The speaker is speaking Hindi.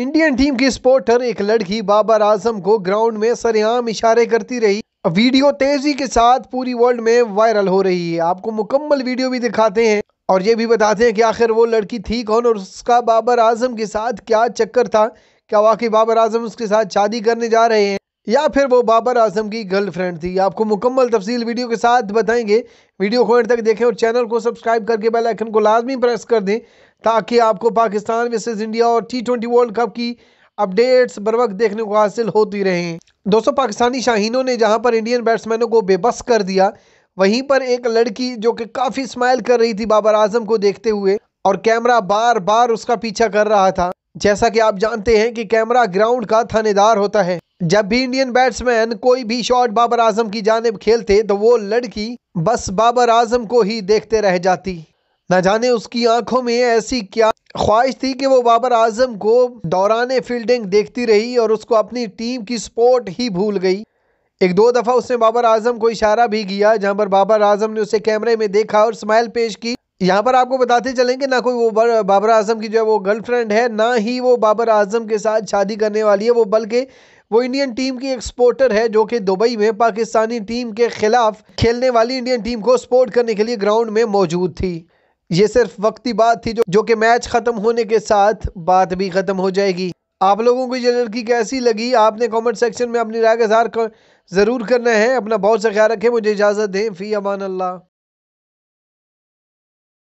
इंडियन टीम की स्पोर्टर एक लड़की बाबर आजम को ग्राउंड में सरेआम इशारे करती रही वीडियो तेजी के साथ पूरी वर्ल्ड में वायरल हो रही है आपको मुकम्मल वीडियो भी दिखाते हैं और ये भी बताते हैं कि आखिर वो लड़की थी कौन और उसका बाबर आजम के साथ क्या चक्कर था क्या वाकई बाबर आजम उसके साथ शादी करने जा रहे हैं या फिर वो बाबर आजम की गर्लफ्रेंड थी आपको मुकम्मल तफसील वीडियो के साथ बताएंगे वीडियो को तक देखें और चैनल को सब्सक्राइब करके बेल आइकन को लाजमी प्रेस कर दें ताकि आपको पाकिस्तान वर्सेज इंडिया और टी ट्वेंटी वर्ल्ड कप की अपडेट्स बर वक्त देखने को हासिल होती रहें दोस्तों पाकिस्तानी शाहीनों ने जहाँ पर इंडियन बैट्समैनों को बेबस कर दिया वहीं पर एक लड़की जो कि काफ़ी स्माइल कर रही थी बाबर आजम को देखते हुए और कैमरा बार बार उसका पीछा कर रहा था जैसा कि आप जानते हैं कि कैमरा ग्राउंड का थानेदार होता है जब भी इंडियन बैट्समैन कोई भी शॉट बाबर आजम की जानब खेलते तो वो लड़की बस बाबर आजम को ही देखते रह जाती न जाने उसकी आंखों में ऐसी क्या ख्वाहिश थी कि वो बाबर आजम को दौरान फील्डिंग देखती रही और उसको अपनी टीम की सपोर्ट ही भूल गई एक दो दफ़ा उसने बाबर आजम को इशारा भी किया जहां पर बाबर आजम ने उसे कैमरे में देखा और स्माइल पेश की यहाँ पर आपको बताते चलेंगे कि ना कोई वो बाबर आजम की जो है वो गर्लफ्रेंड है ना ही वो बाबर आजम के साथ शादी करने वाली है वो बल्कि वो इंडियन टीम की एक्सपोर्टर है जो कि दुबई में पाकिस्तानी टीम के खिलाफ खेलने वाली इंडियन टीम को सपोर्ट करने के लिए ग्राउंड में मौजूद थी ये सिर्फ वक्ती बात थी जो जो कि मैच ख़त्म होने के साथ बात भी ख़त्म हो जाएगी आप लोगों को ये लड़की कैसी लगी आपने कमेंट सेक्शन में अपनी राय का ज़रूर करना है अपना बहुत सा ख्याल रखें मुझे इजाज़त दें फ़ी अमान अल्लाह